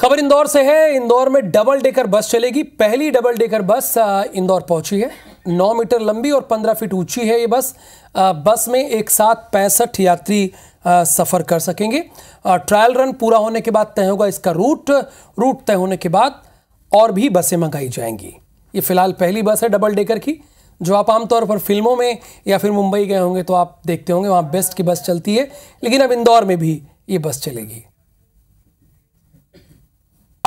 खबर इंदौर से है इंदौर में डबल डेकर बस चलेगी पहली डबल डेकर बस इंदौर पहुंची है 9 मीटर लंबी और 15 फीट ऊंची है ये बस बस में एक साथ पैंसठ यात्री सफ़र कर सकेंगे ट्रायल रन पूरा होने के बाद तय होगा इसका रूट रूट तय होने के बाद और भी बसें मंगाई जाएंगी ये फिलहाल पहली बस है डबल डेकर की जो आप आमतौर पर फिल्मों में या फिर मुंबई गए होंगे तो आप देखते होंगे वहाँ बेस्ट की बस चलती है लेकिन अब इंदौर में भी ये बस चलेगी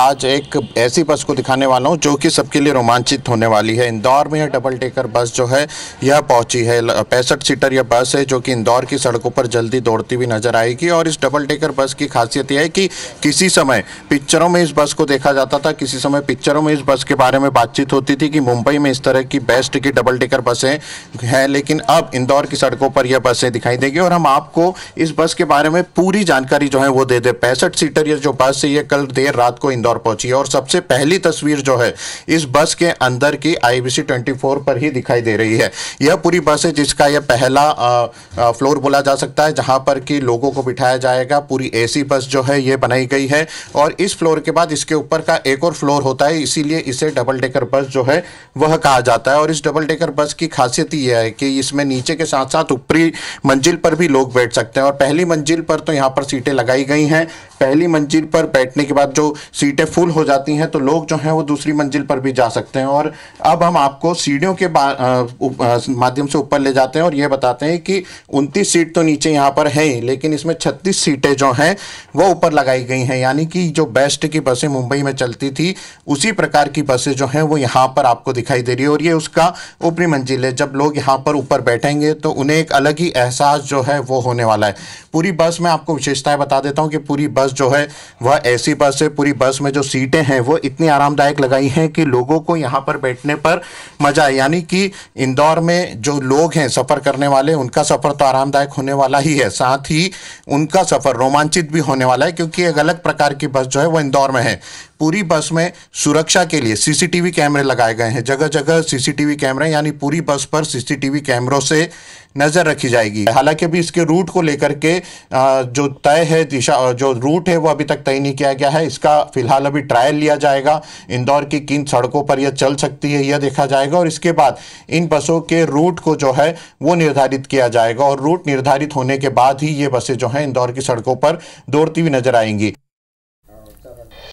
आज एक ऐसी बस को दिखाने वाला हूं जो कि सबके लिए रोमांचित होने वाली है इंदौर में यह डबल टेकर बस जो है यह पहुंची है पैंसठ सीटर यह बस है जो कि इंदौर की सड़कों पर जल्दी दौड़ती हुई नजर आएगी और इस डबल टेकर बस की खासियत यह है कि किसी समय पिक्चरों में इस बस को देखा जाता था किसी समय पिक्चरों में इस बस के बारे में बातचीत होती थी कि मुंबई में इस तरह की बेस्ट की डबल टेकर बसें हैं लेकिन अब इंदौर की सड़कों पर यह बसें दिखाई देगी और हम आपको इस बस के बारे में पूरी जानकारी जो है वो दे दें पैंसठ सीटर यह जो बस है यह कल देर रात को इंदौर इंदौर पहुंची और सबसे पहली तस्वीर जो है इस बस के अंदर की आईबीसी 24 पर ही दिखाई दे रही है यह पूरी बस है जिसका यह पहला आ, आ, फ्लोर बोला जा सकता है जहां पर कि लोगों को बिठाया जाएगा पूरी ए बस जो है ये बनाई गई है और इस फ्लोर के बाद इसके ऊपर का एक और फ्लोर होता है इसीलिए इसे डबल डेकर बस जो है वह कहा जाता है और इस डबल डेकर बस की खासियत यह है कि इसमें नीचे के साथ साथ ऊपरी मंजिल पर भी लोग बैठ सकते हैं और पहली मंजिल पर तो यहाँ पर सीटें लगाई गई हैं पहली मंजिल पर बैठने के बाद जो सीटें फुल हो जाती हैं तो लोग जो हैं वो दूसरी मंजिल पर भी जा सकते हैं और अब हम आपको सीढ़ियों के माध्यम से ऊपर ले जाते हैं और ये बताते हैं कि उनतीस सीट तो नीचे यहाँ पर है लेकिन इसमें छत्तीस सीटें जो हैं वो ऊपर लगाई गई हैं यानी कि जो बेस्ट की बसें मुंबई में चलती थी उसी प्रकार की बसें जो हैं वो यहाँ पर आपको दिखाई दे रही है और ये उसका ऊपरी मंजिल है जब लोग यहाँ पर ऊपर बैठेंगे तो उन्हें एक अलग ही एहसास जो है वो होने वाला है पूरी बस में आपको विशेषताएं बता देता हूँ कि पूरी बस बस जो है वह ऐसी बस है पूरी बस में जो सीटें हैं वो इतनी आरामदायक लगाई हैं कि लोगों को यहाँ पर बैठने पर मज़ा है यानी कि इंदौर में जो लोग हैं सफ़र करने वाले उनका सफ़र तो आरामदायक होने वाला ही है साथ ही उनका सफ़र रोमांचित भी होने वाला है क्योंकि एक अलग प्रकार की बस जो है वो इंदौर में है पूरी बस में सुरक्षा के लिए सीसीटीवी कैमरे लगाए गए हैं जगह जगह सीसीटीवी कैमरे यानी पूरी बस पर सीसीटीवी कैमरों से नज़र रखी जाएगी हालांकि अभी इसके रूट को लेकर के जो तय है दिशा जो रूट है वो अभी तक तय नहीं किया गया है इसका फिलहाल अभी ट्रायल लिया जाएगा इंदौर की किन सड़कों पर यह चल सकती है यह देखा जाएगा और इसके बाद इन बसों के रूट को जो है वो निर्धारित किया जाएगा और रूट निर्धारित होने के बाद ही ये बसें जो है इंदौर की सड़कों पर दौड़ती हुई नजर आएंगी